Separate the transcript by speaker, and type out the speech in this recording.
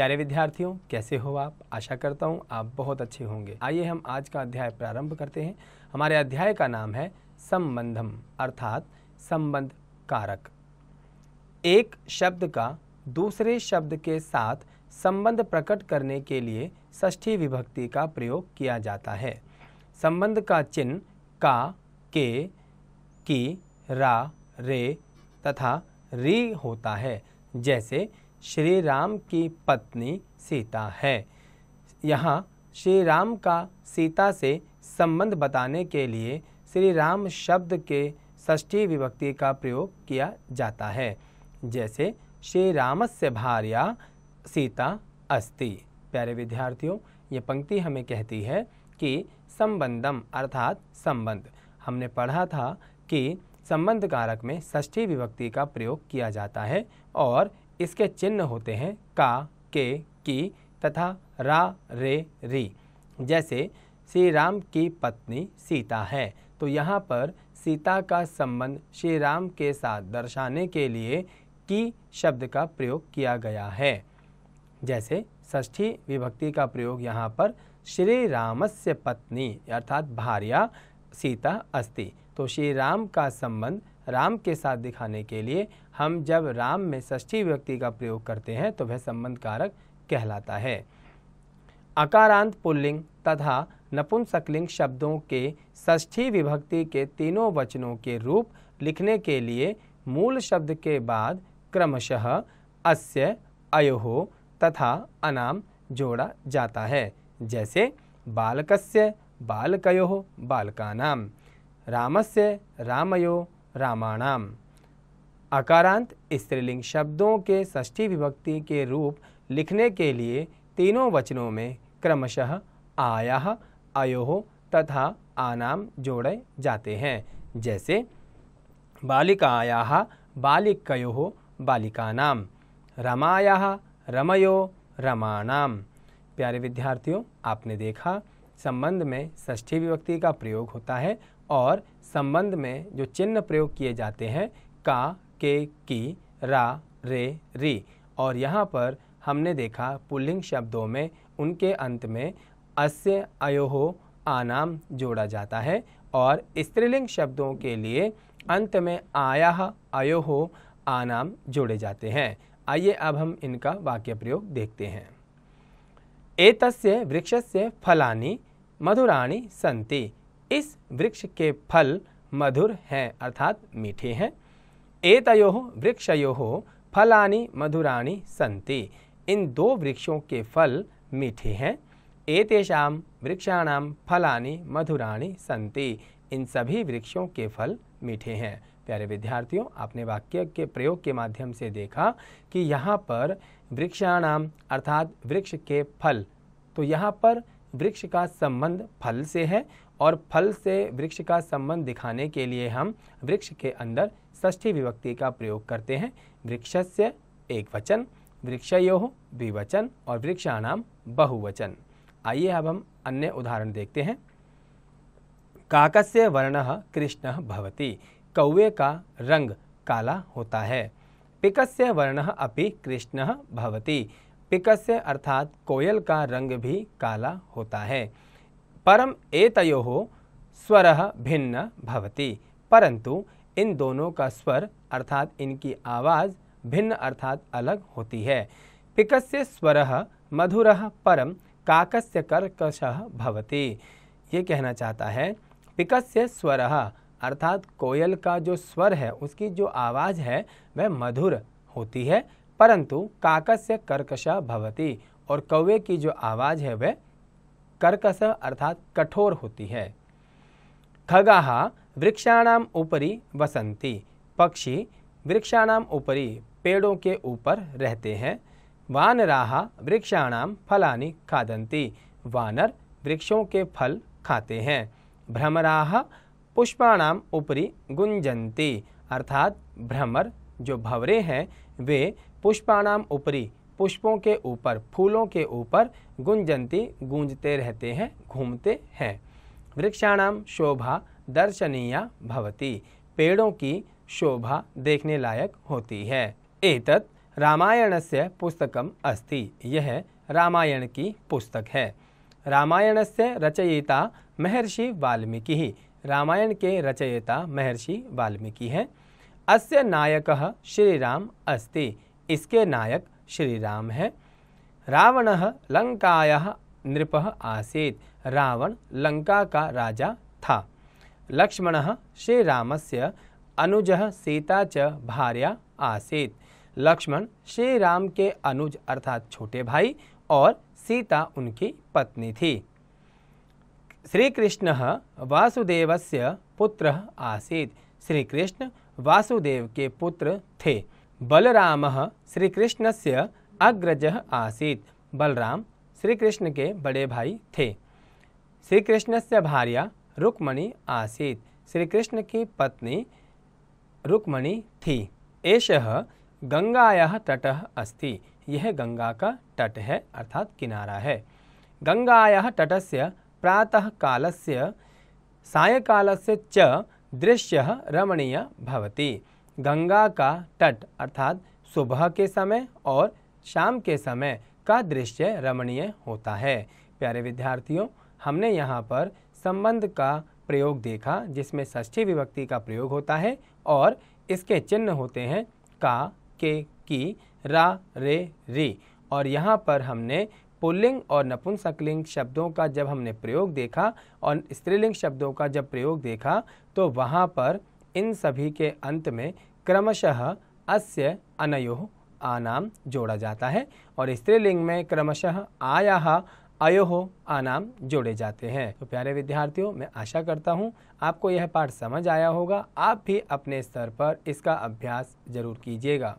Speaker 1: प्यारे विद्यार्थियों कैसे हो आप आशा करता हूँ आप बहुत अच्छे होंगे आइए हम आज का अध्याय प्रारंभ करते हैं हमारे अध्याय का नाम है संबंधम अर्थात संबंध कारक एक शब्द का दूसरे शब्द के साथ संबंध प्रकट करने के लिए ष्ठी विभक्ति का प्रयोग किया जाता है संबंध का चिन्ह का के की रा रे तथा री होता है जैसे श्री राम की पत्नी सीता है यहाँ श्री राम का सीता से संबंध बताने के लिए श्री राम शब्द के षष्ठी विभक्ति का प्रयोग किया जाता है जैसे श्री राम से भार्या सीता अस्ति प्यारे विद्यार्थियों ये पंक्ति हमें कहती है कि संबंधम अर्थात संबंध हमने पढ़ा था कि संबंध कारक में षष्ठी विभक्ति का प्रयोग किया जाता है और इसके चिन्ह होते हैं का के की तथा रा रे री जैसे श्री राम की पत्नी सीता है तो यहाँ पर सीता का संबंध श्री राम के साथ दर्शाने के लिए की शब्द का प्रयोग किया गया है जैसे षष्ठी विभक्ति का प्रयोग यहाँ पर श्री रामस्य पत्नी अर्थात भार्या सीता अस्ति तो श्री राम का संबंध राम के साथ दिखाने के लिए हम जब राम में षष्ठी व्यक्ति का प्रयोग करते हैं तो वह संबंध कारक कहलाता है अकारांत पुल्लिंग तथा नपुंसकलिंग शब्दों के षष्ठी विभक्ति के तीनों वचनों के रूप लिखने के लिए मूल शब्द के बाद क्रमशः अस्य अयोहो तथा अनाम जोड़ा जाता है जैसे बालकस्य बालकयो बालकानाम रामस्य रामयो रामायणाम अकारांत स्त्रीलिंग शब्दों के षष्ठी विभक्ति के रूप लिखने के लिए तीनों वचनों में क्रमशः आया अयोह तथा आनाम जोड़े जाते हैं जैसे बालिकाया बालिकयो बालिकानाम रमाया रमयो रमाणाम प्यारे विद्यार्थियों आपने देखा संबंध में ष्ठी विभक्ति का प्रयोग होता है और संबंध में जो चिन्ह प्रयोग किए जाते हैं का के की रा रे री और यहाँ पर हमने देखा पुल्लिंग शब्दों में उनके अंत में अस्य अयोह आनाम जोड़ा जाता है और स्त्रीलिंग शब्दों के लिए अंत में आया अयोह आनाम जोड़े जाते हैं आइए अब हम इनका वाक्य प्रयोग देखते हैं एतस्य वृक्षस्य फलानी मधुराणी संति इस वृक्ष के फल मधुर हैं अर्थात मीठे हैं एतयो वृक्षयो फलानी मधुराणी संति इन दो वृक्षों के फल मीठे हैं एतेषा वृक्षाणाम फलानी मधुराणी संति इन सभी वृक्षों के फल मीठे हैं प्यारे विद्यार्थियों आपने वाक्य के प्रयोग के माध्यम से देखा कि यहाँ पर वृक्षाणाम अर्थात वृक्ष के फल तो यहाँ पर वृक्ष का संबंध फल से है और फल से वृक्ष का संबंध दिखाने के लिए हम वृक्ष के अंदर षष्ठी विभक्ति का प्रयोग करते हैं वृक्ष से एक वचन वृक्षयो द्विवचन और वृक्षाणाम बहुवचन आइए अब हम अन्य उदाहरण देखते हैं काकस्य वर्ण कृष्ण भवति कौवे का रंग काला होता है पिकस्य वर्ण अपि कृष्ण भवति पिकस्य अर्थात कोयल का रंग भी काला होता है परम एतयो स्वर भिन्न भवति परंतु इन दोनों का स्वर अर्थात इनकी आवाज़ भिन्न अर्थात अलग होती है पिकस्य स्वर मधुर परम काकस्य कर्कश भवति ये कहना चाहता है पिकस्य स्वर अर्थात कोयल का जो स्वर है उसकी जो आवाज़ है वह मधुर होती है परंतु से कर्कश भवती और कौवे की जो आवाज़ है वह कर्कश अर्थात कठोर होती है खगा वृक्षाणाम ऊपरी वसंती पक्षी वृक्षाणाम ऊपरी पेड़ों के ऊपर रहते हैं वानराः वृक्षाणाम फलानी खादंती वानर वृक्षों के फल खाते हैं भ्रमराह पुष्पाणाम ऊपरी गुंजंती अर्थात भ्रमर जो भवरे हैं वे पुष्पाणाम ऊपरी पुष्पों के ऊपर फूलों के ऊपर गुंजंती गूंजते रहते हैं घूमते हैं वृक्षाणाम शोभा दर्शनीया भवती पेड़ों की शोभा देखने लायक होती है एतत् से पुस्तकम अस्थि यह रामायण की पुस्तक है से रचयिता महर्षि वाल्मीकि रामायण के रचयिता महर्षि वाल्मीकि हैं अस्य नायक श्रीराम अस्ति इसके नायक श्री राम है रावण लंकाया नृप आसीत रावण लंका का राजा था लक्ष्मण श्री राम से अनुज सीता च भार्या आसीत लक्ष्मण श्री राम के अनुज अर्थात छोटे भाई और सीता उनकी पत्नी थी श्रीकृष्ण वासुदेव से पुत्र आसीत श्रीकृष्ण वासुदेव के पुत्र थे बलराम श्रीकृष्ण से अग्रज आसत बलराम श्रीकृष्ण के बड़े भाई थे श्रीकृष्ण से भार्या रुक्मणी आसी श्रीकृष्ण की पत्नी रुक्मणी थी एष गंगाया तट अस्ति यह गंगा का तट है अर्थात किनारा है गंगाया से प्रातः काल से सायकालस्य च दृश्य रमणीय भवती गंगा का तट अर्थात सुबह के समय और शाम के समय का दृश्य रमणीय होता है प्यारे विद्यार्थियों हमने यहाँ पर संबंध का प्रयोग देखा जिसमें षष्ठी विभक्ति का प्रयोग होता है और इसके चिन्ह होते हैं का के की रा रे री और यहाँ पर हमने पुल्लिंग और नपुंसकलिंग शब्दों का जब हमने प्रयोग देखा और स्त्रीलिंग शब्दों का जब प्रयोग देखा तो वहाँ पर इन सभी के अंत में क्रमशः अस्य अनयोः आनाम जोड़ा जाता है और स्त्रीलिंग में क्रमशः आया अयोह आनाम जोड़े जाते हैं तो प्यारे विद्यार्थियों मैं आशा करता हूँ आपको यह पाठ समझ आया होगा आप भी अपने स्तर पर इसका अभ्यास जरूर कीजिएगा